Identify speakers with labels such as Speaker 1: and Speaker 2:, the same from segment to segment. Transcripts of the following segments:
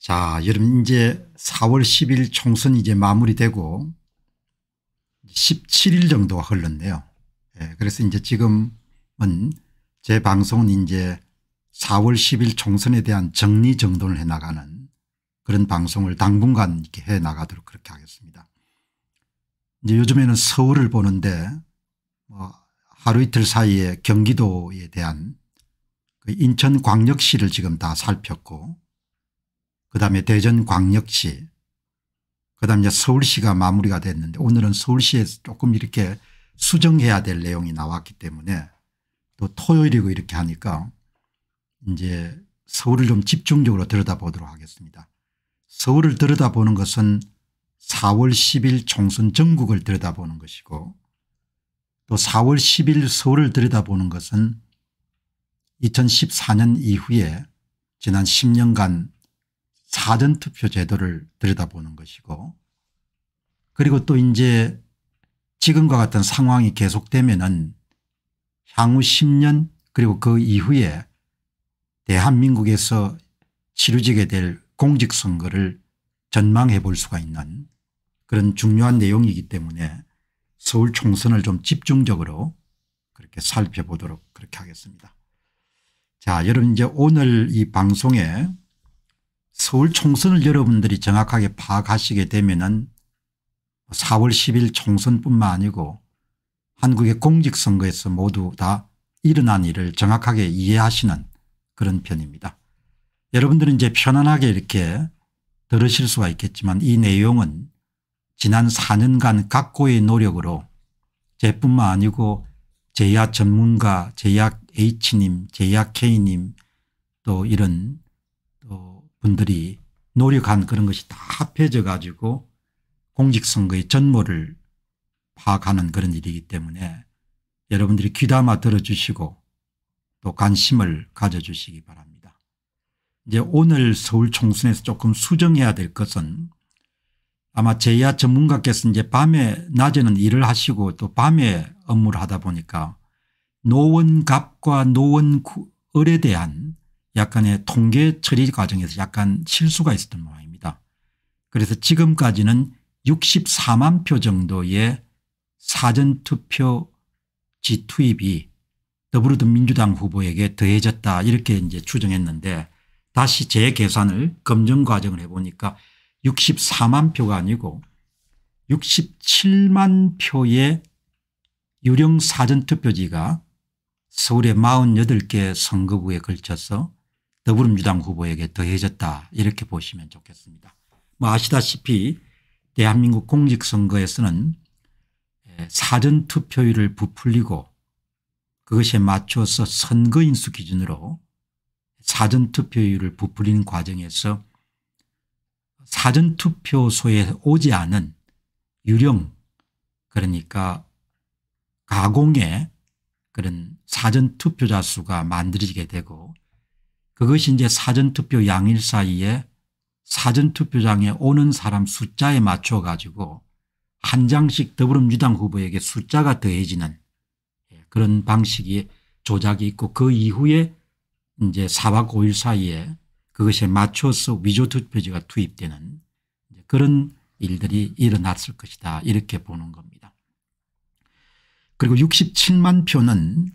Speaker 1: 자, 여러분 이제 4월 10일 총선 이제 마무리되고 17일 정도가 흘렀네요. 예, 그래서 이제 지금은 제 방송은 이제 4월 10일 총선에 대한 정리 정돈을 해 나가는 그런 방송을 당분간 이렇게 해 나가도록 그렇게 하겠습니다. 이제 요즘에는 서울을 보는데 뭐 하루 이틀 사이에 경기도에 대한 그 인천광역시를 지금 다 살폈고 그다음에 대전광역시 그다음에 서울시가 마무리가 됐는데 오늘은 서울시에 서 조금 이렇게 수정해야 될 내용이 나왔기 때문에 또 토요일이고 이렇게 하니까 이제 서울을 좀 집중적으로 들여다보도록 하겠습니다. 서울을 들여다보는 것은 4월 10일 총선 전국을 들여다보는 것이고 또 4월 10일 서울을 들여다보는 것은 2014년 이후에 지난 10년간 사전투표 제도를 들여다보는 것이고 그리고 또 이제 지금과 같은 상황이 계속되면은 향후 10년 그리고 그 이후에 대한민국에서 치루지게 될 공직선거를 전망해 볼 수가 있는 그런 중요한 내용이기 때문에 서울 총선을 좀 집중적으로 그렇게 살펴보도록 그렇게 하겠습니다. 자 여러분 이제 오늘 이 방송에 서울 총선을 여러분들이 정확하게 파악하시게 되면은 4월 10일 총선뿐만 아니고 한국의 공직선거에서 모두 다 일어난 일을 정확하게 이해하시는 그런 편입니다. 여러분들은 이제 편안하게 이렇게 들으실 수가 있겠지만 이 내용은 지난 4년간 각고의 노력으로 제뿐만 아니고 제야 전문가, 제약 H님, 제약 K님 또 이런 분들이 노력한 그런 것이 다 합해져 가지고 공직선거의 전모를 파악하는 그런 일이기 때문에 여러분들이 귀담아 들어주시고 또 관심을 가져주시기 바랍니다. 이제 오늘 서울 총선에서 조금 수정해야 될 것은 아마 제야 전문가께서 이제 밤에 낮에는 일을 하시고 또 밤에 업무를 하다 보니까 노원갑과 노원을에 대한 약간의 통계 처리 과정에서 약간 실수가 있었던 모양입니다. 그래서 지금까지는 64만 표 정도의 사전투표 지투입이 더불어민주당 후보에게 더해졌다 이렇게 이제 추정했는데 다시 재계산을 검증 과정을 해보니까 64만 표가 아니고 67만 표의 유령 사전투표지가 서울의 48개 선거구에 걸쳐서 더불어민주당 후보에게 더해졌다 이렇게 보시면 좋겠습니다. 뭐 아시다시피 대한민국 공직선거에서는 사전투표율을 부풀리고 그것에 맞춰서 선거인수 기준으로 사전투표율을 부풀리는 과정에서 사전투표소에 오지 않은 유령 그러니까 가공의 그런 사전투표자 수가 만들어지게 되고 그것이 이제 사전투표 양일 사이에 사전투표장에 오는 사람 숫자에 맞춰 가지고 한 장씩 더불어민주당 후보에게 숫자가 더해지는 예, 그런 방식이 조작이 있고 그 이후에 이제 4박 5일 사이에 그것에 맞춰서 위조투표지가 투입되는 그런 일들이 일어났을 것이다 이렇게 보는 겁니다. 그리고 67만 표는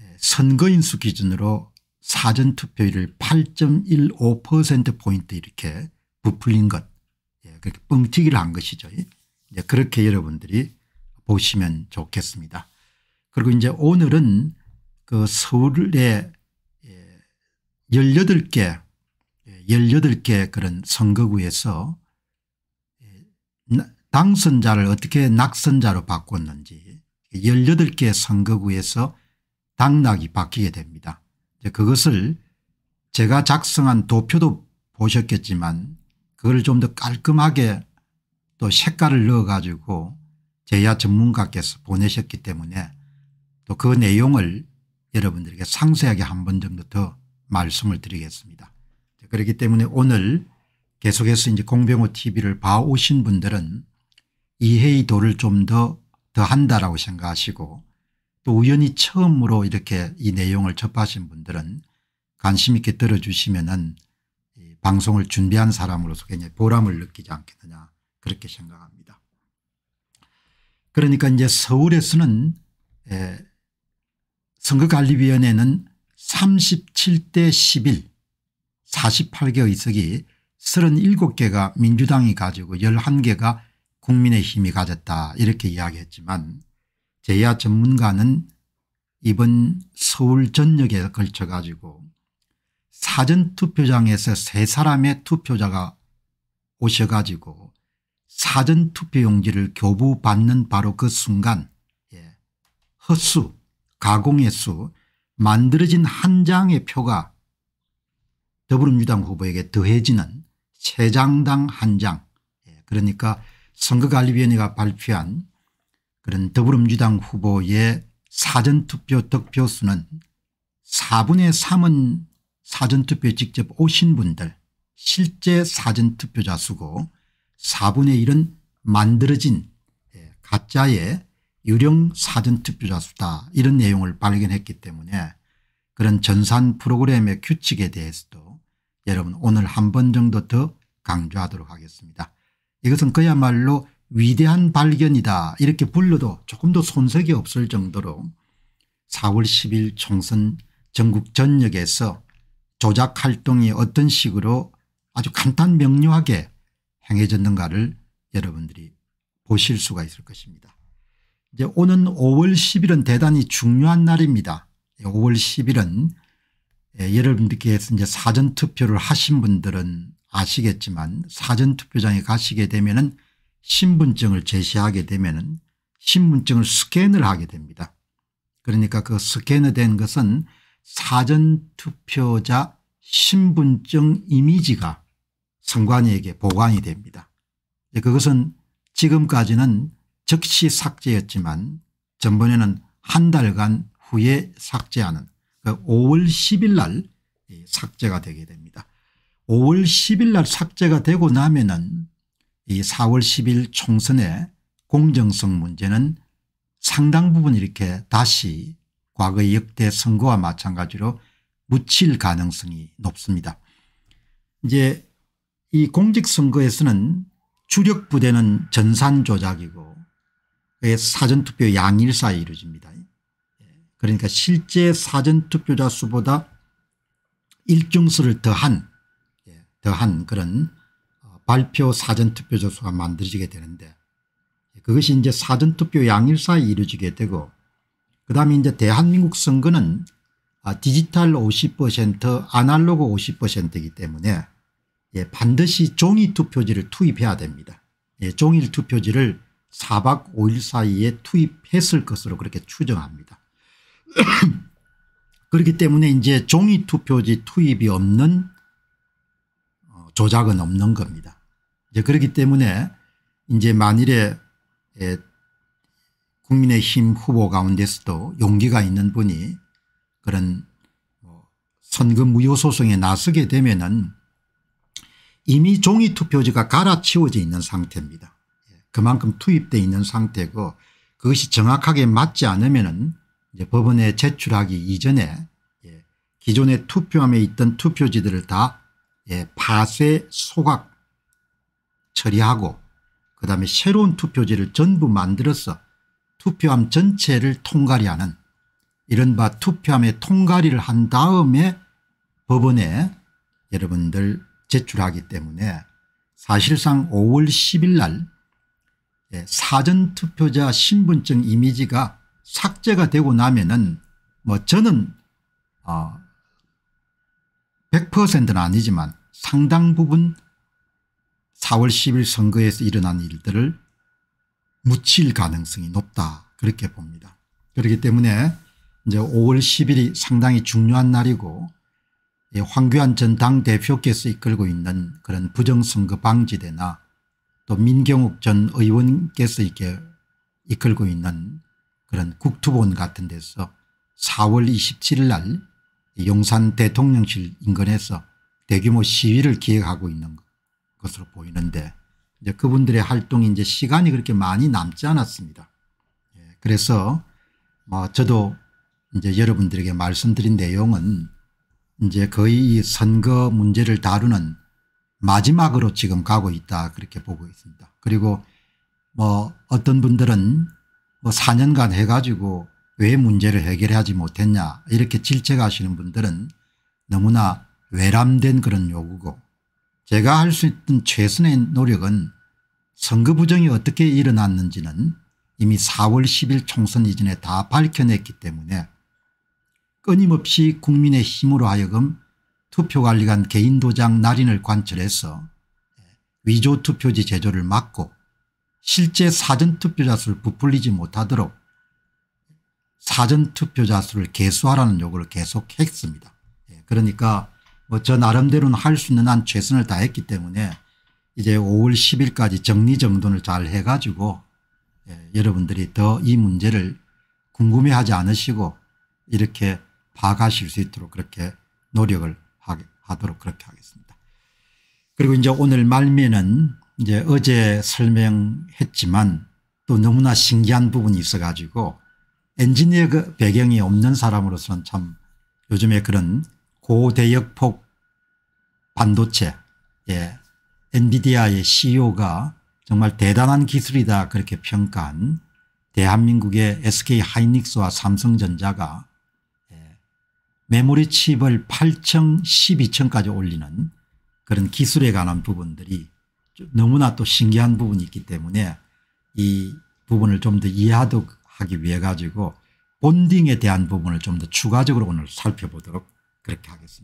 Speaker 1: 예, 선거인수 기준으로 사전투표율 을 8.15%포인트 이렇게 부풀린 것 예, 그렇게 뻥튀기를 한 것이죠. 예, 그렇게 여러분들이 보시면 좋겠습니다. 그리고 이제 오늘은 그 서울에 18개 18개 그런 선거구에서 예, 당선자를 어떻게 낙선자로 바꿨는지 18개 선거구에서 당락이 바뀌게 됩니다. 그것을 제가 작성한 도표도 보셨겠지만 그걸 좀 더 깔끔하게 또 색깔을 넣어 가지고 제야 전문가께서 보내셨기 때문에 또 그 내용을 여러분들에게 상세하게 한 번 정도 더 말씀을 드리겠습니다. 그렇기 때문에 오늘 계속해서 이제 공병호 tv를 봐오신 분들은 이해의 도를 좀 더 더한다라고 생각하시고 또 우연히 처음으로 이렇게 이 내용을 접하신 분들은 관심 있게 들어주시면은 방송을 준비한 사람으로서 굉장히 보람을 느끼지 않겠느냐 그렇게 생각합니다. 그러니까 이제 서울에서는 예, 선거관리위원회는 37대 11 48개 의석이 37개가 민주당이 가지고 11개가 국민의힘이 가졌다 이렇게 이야기했지만 제야 전문가는 이번 서울 전역에 걸쳐 가지고 사전투표장에서 세 사람의 투표자가 오셔가지고 사전투표용지를 교부받는 바로 그 순간 예. 헛수 가공의 수 만들어진 한 장의 표가 더불어민주당 후보에게 더해지는 세 장당 한 장. 예, 그러니까 선거관리위원회가 발표한 그런 더불어민주당 후보의 사전투표 득표수는 4분의 3은 사전투표에 직접 오신 분들 실제 사전투표자 수고 4분의 1은 만들어진 예, 가짜의 유령 사전투표자 수다 이런 내용을 발견했기 때문에 그런 전산 프로그램의 규칙에 대해서도 여러분 오늘 한 번 정도 더 강조하도록 하겠습니다. 이것은 그야말로 위대한 발견이다 이렇게 불러도 조금도 손색이 없을 정도로 4월 10일 총선 전국 전역에서 조작 활동이 어떤 식으로 아주 간단 명료하게 행해졌는가를 여러분들이 보실 수가 있을 것입니다. 이제 오는 5월 10일은 대단히 중요한 날입니다. 5월 10일은 예, 여러분들께서 이제 사전투표를 하신 분들은 아시겠지만 사전투표장에 가시게 되면 은 신분증을 제시하게 되면 신분증을 스캔을 하게 됩니다. 그러니까 그 스캔된 것은 사전투표자 신분증 이미지가 선관위에게 보관이 됩니다. 그것은 지금까지는 즉시 삭제였지만 전번에는 한 달간 후에 삭제하는 5월 그 10일 날 삭제가 되게 됩니다. 5월 10일 날 삭제가 되고 나면은 이 4월 10일 총선의 공정성 문제는 상당 부분 이렇게 다시 과거의 역대 선거와 마찬가지로 묻힐 가능성이 높습니다. 이제 이 공직선거에서는 주력부대는 전산 조작이고 사전투표 양일사에 이루어집니다. 그러니까 실제 사전투표자 수보다 일중수를 더한 예, 더한 그런 발표 사전투표 조서가 만들어지게 되는데 그것이 이제 사전투표 양일사에 이루어지게 되고 그 다음에 이제 대한민국 선거는 아, 디지털 50% 아날로그 50%이기 때문에 예, 반드시 종이 투표지를 투입해야 됩니다. 예, 종이 투표지를 4박 5일 사이에 투입했을 것으로 그렇게 추정합니다. 그렇기 때문에 이제 종이 투표지 투입이 없는 어, 조작은 없는 겁니다. 이제 그렇기 때문에 이제 만일에 국민의힘 후보 가운데서도 용기가 있는 분이 그런 뭐 선거 무효 소송에 나서게 되면은 이미 종이 투표지가 갈아치워져 있는 상태입니다. 예, 그만큼 투입돼 있는 상태고 그것이 정확하게 맞지 않으면은 법원에 제출하기 이전에 예, 기존의 투표함에 있던 투표지들을 다 예, 파쇄 소각 처리하고 그 다음에 새로운 투표지를 전부 만들어서 투표함 전체를 통과리하는 이른바 투표함의 통과리를 한 다음에 법원에 여러분들 제출하기 때문에 사실상 5월 10일 날 예, 사전투표자 신분증 이미지가 삭제가 되고 나면은 뭐 저는 어 100%는 아니지만 상당 부분 4월 10일 선거에서 일어난 일들을 묻힐 가능성이 높다 그렇게 봅니다. 그렇기 때문에 이제 5월 10일이 상당히 중요한 날이고 황교안 전 당대표께서 이끌고 있는 그런 부정선거 방지대나 또 민경욱 전 의원께서 이렇게 이끌고 있는 그런 국투본 같은 데서 4월 27일 날 용산 대통령실 인근에서 대규모 시위를 기획하고 있는 것 것으로 보이는데 이제 그분들의 활동이 이제 시간이 그렇게 많이 남지 않았습니다. 예, 그래서 뭐 저도 이제 여러분들에게 말씀드린 내용은 이제 거의 선거 문제를 다루는 마지막으로 지금 가고 있다 그렇게 보고 있습니다. 그리고 뭐 어떤 분들은 뭐 4년간 해가지고 왜 문제를 해결하지 못했냐 이렇게 질책하시는 분들은 너무나 외람된 그런 요구고 제가 할 수 있던 최선의 노력은 선거 부정이 어떻게 일어났는지는 이미 4월 10일 총선 이전에 다 밝혀냈기 때문에 끊임없이 국민의 힘으로 하여금 투표관리관 개인도장 날인을 관철해서 위조투표지 제조를 막고 실제 사전투표자 수를 부풀리지 못하도록 사전투표자 수를 개수하라는 요구를 계속했습니다. 예, 그러니까 뭐저 나름대로는 할 수 있는 한 최선을 다했기 때문에 이제 5월 10일까지 정리정돈을 잘 해가지고 예, 여러분들이 더 이 문제를 궁금해하지 않으시고 이렇게 파악하실 수 있도록 그렇게 노력을 하도록 그렇게 하겠습니다. 그리고 이제 오늘 말미는 에 이제 어제 설명했지만 또 너무나 신기한 부분이 있어 가지고 엔지니어 그 배경이 없는 사람으로서는 참 요즘에 그런 고대역폭 반도체 예. 엔비디아의 CEO가 정말 대단한 기술이다 그렇게 평가한 대한민국의 SK 하이닉스와 삼성전자가 예, 메모리 칩을 8층 12층까지 올리는 그런 기술에 관한 부분들이 너무나 또 신기한 부분이 있기 때문에 이 부분을 좀 더 이해하기 하도록 위해 가지고 본딩에 대한 부분을 좀 더 추가적으로 오늘 살펴보도록 그렇게 하겠습니다.